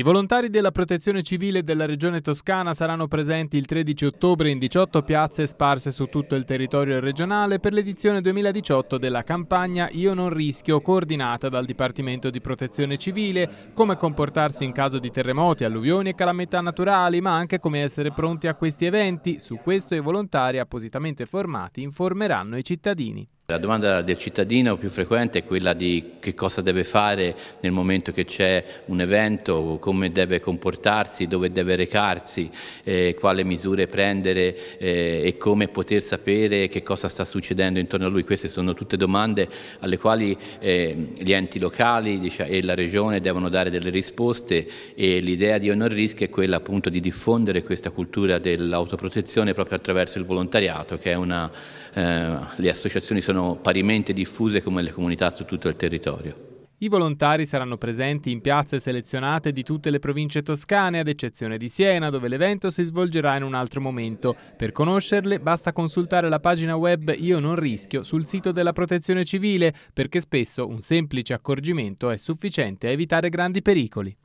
I volontari della Protezione Civile della Regione Toscana saranno presenti il 13 ottobre in 18 piazze sparse su tutto il territorio regionale per l'edizione 2018 della campagna Io non rischio coordinata dal Dipartimento di Protezione Civile, come comportarsi in caso di terremoti, alluvioni e calamità naturali, ma anche come essere pronti a questi eventi. Su questo i volontari appositamente formati informeranno i cittadini. La domanda del cittadino più frequente è quella di che cosa deve fare nel momento che c'è un evento, come deve comportarsi, dove deve recarsi, eh, quale misure prendere eh, e come poter sapere che cosa sta succedendo intorno a lui. Queste sono tutte domande alle quali eh, gli enti locali diciamo, e la regione devono dare delle risposte e l'idea di Honor Risk è quella appunto di diffondere questa cultura dell'autoprotezione proprio attraverso il volontariato, che è una... Eh, le associazioni sono saranno parimenti diffuse come le comunità su tutto il territorio. I volontari saranno presenti in piazze selezionate di tutte le province toscane, ad eccezione di Siena, dove l'evento si svolgerà in un altro momento. Per conoscerle basta consultare la pagina web Io non rischio sul sito della Protezione Civile, perché spesso un semplice accorgimento è sufficiente a evitare grandi pericoli.